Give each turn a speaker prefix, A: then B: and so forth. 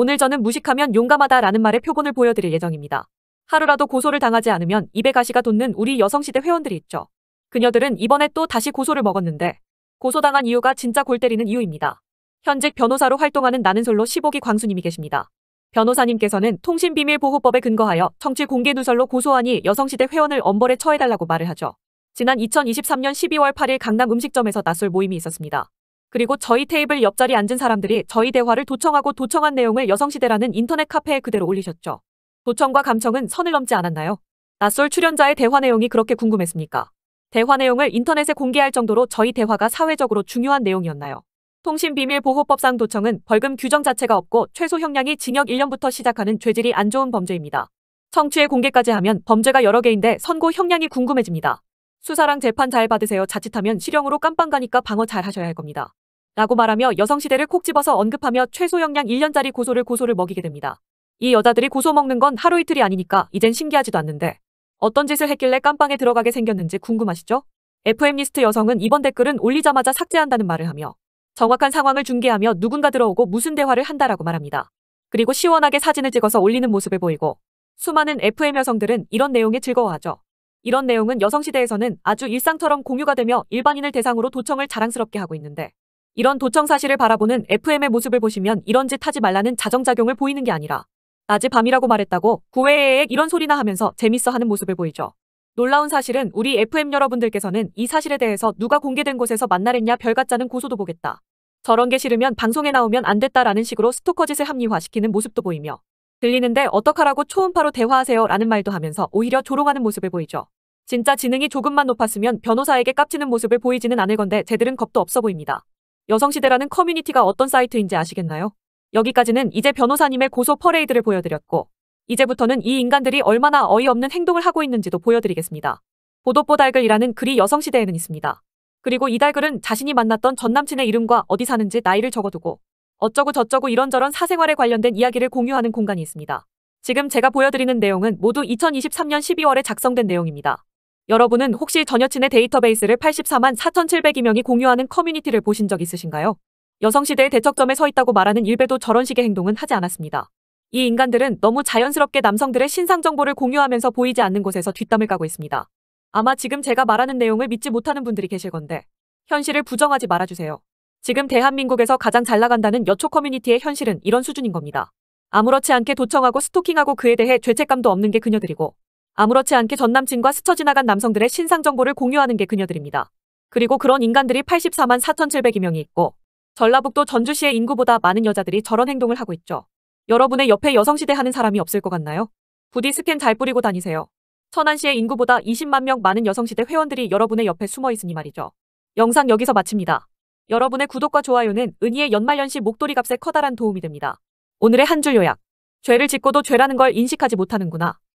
A: 오늘 저는 무식하면 용감하다라는 말의 표본을 보여드릴 예정입니다. 하루라도 고소를 당하지 않으면 입에 가시가 돋는 우리 여성시대 회원들이 있죠. 그녀들은 이번에 또 다시 고소를 먹었는데 고소당한 이유가 진짜 골 때리는 이유입니다. 현직 변호사로 활동하는 나는 솔로 15기 광수님이 계십니다. 변호사님께서는 통신비밀보호법에 근거하여 청취 공개 누설로 고소하니 여성시대 회원을 엄벌에 처해달라고 말을 하죠. 지난 2023년 12월 8일 강남 음식점에서 낯설 모임이 있었습니다. 그리고 저희 테이블 옆자리 앉은 사람들이 저희 대화를 도청하고 도청한 내용을 여성시대라는 인터넷 카페에 그대로 올리셨죠. 도청과 감청은 선을 넘지 않았나요? 낯설 출연자의 대화 내용이 그렇게 궁금했습니까? 대화 내용을 인터넷에 공개할 정도로 저희 대화가 사회적으로 중요한 내용이었나요? 통신비밀보호법상 도청은 벌금 규정 자체가 없고 최소 형량이 징역 1년부터 시작하는 죄질이 안 좋은 범죄입니다. 청취의 공개까지 하면 범죄가 여러 개인데 선고 형량이 궁금해집니다. 수사랑 재판 잘 받으세요. 자칫하면 실형으로 깜빵 가니까 방어 잘 하셔야 할 겁니다. 라고 말하며 여성시대를 콕 집어서 언급하며 최소역량 1년짜리 고소를 고소를 먹이게 됩니다. 이 여자들이 고소 먹는 건 하루 이틀이 아니니까 이젠 신기하지도 않는데 어떤 짓을 했길래 깜빵에 들어가게 생겼는지 궁금하시죠? FM리스트 여성은 이번 댓글은 올리자마자 삭제한다는 말을 하며 정확한 상황을 중계하며 누군가 들어오고 무슨 대화를 한다라고 말합니다. 그리고 시원하게 사진을 찍어서 올리는 모습을 보이고 수많은 FM 여성들은 이런 내용에 즐거워하죠. 이런 내용은 여성시대에서는 아주 일상처럼 공유가 되며 일반인을 대상으로 도청을 자랑스럽게 하고 있는데 이런 도청 사실을 바라보는 FM의 모습을 보시면 이런 짓 하지 말라는 자정작용을 보이는 게 아니라 낮이 밤이라고 말했다고 구회에 이런 소리나 하면서 재밌어 하는 모습을 보이죠. 놀라운 사실은 우리 FM 여러분들께서는 이 사실에 대해서 누가 공개된 곳에서 만나랬냐 별가짜는 고소도 보겠다. 저런 게 싫으면 방송에 나오면 안 됐다라는 식으로 스토커짓을 합리화시키는 모습도 보이며 들리는데 어떡하라고 초음파로 대화하세요 라는 말도 하면서 오히려 조롱하는 모습을 보이죠. 진짜 지능이 조금만 높았으면 변호사에게 깝치는 모습을 보이지는 않을 건데 쟤들은 겁도 없어 보입니다. 여성시대라는 커뮤니티가 어떤 사이트인지 아시겠나요? 여기까지는 이제 변호사님의 고소 퍼레이드를 보여드렸고 이제부터는 이 인간들이 얼마나 어이없는 행동을 하고 있는지도 보여드리겠습니다. 보도보달글이라는 글이 여성시대에는 있습니다. 그리고 이 달글은 자신이 만났던 전남친의 이름과 어디 사는지 나이를 적어두고 어쩌고 저쩌고 이런저런 사생활에 관련된 이야기를 공유하는 공간이 있습니다. 지금 제가 보여드리는 내용은 모두 2023년 12월에 작성된 내용입니다. 여러분은 혹시 전 여친의 데이터베이스를 84만 4 7 0 2 명이 공유하는 커뮤니티를 보신 적 있으신가요? 여성시대의 대척점에 서 있다고 말하는 일베도 저런 식의 행동은 하지 않았습니다. 이 인간들은 너무 자연스럽게 남성들의 신상 정보를 공유하면서 보이지 않는 곳에서 뒷담을 까고 있습니다. 아마 지금 제가 말하는 내용을 믿지 못하는 분들이 계실 건데 현실을 부정하지 말아주세요. 지금 대한민국에서 가장 잘 나간다는 여초 커뮤니티의 현실은 이런 수준인 겁니다. 아무렇지 않게 도청하고 스토킹하고 그에 대해 죄책감도 없는 게 그녀들이고 아무렇지 않게 전 남친과 스쳐 지나간 남성들의 신상 정보를 공유하는 게 그녀들입니다. 그리고 그런 인간들이 84만 4,702명이 있고 전라북도 전주시의 인구보다 많은 여자들이 저런 행동을 하고 있죠. 여러분의 옆에 여성시대 하는 사람이 없을 것 같나요? 부디 스캔 잘 뿌리고 다니세요. 천안시의 인구보다 20만 명 많은 여성시대 회원들이 여러분의 옆에 숨어 있으니 말이죠. 영상 여기서 마칩니다. 여러분의 구독과 좋아요는 은희의 연말연시 목도리 값에 커다란 도움이 됩니다. 오늘의 한 줄 요약. 죄를 짓고도 죄라는 걸 인식하지 못하는구나.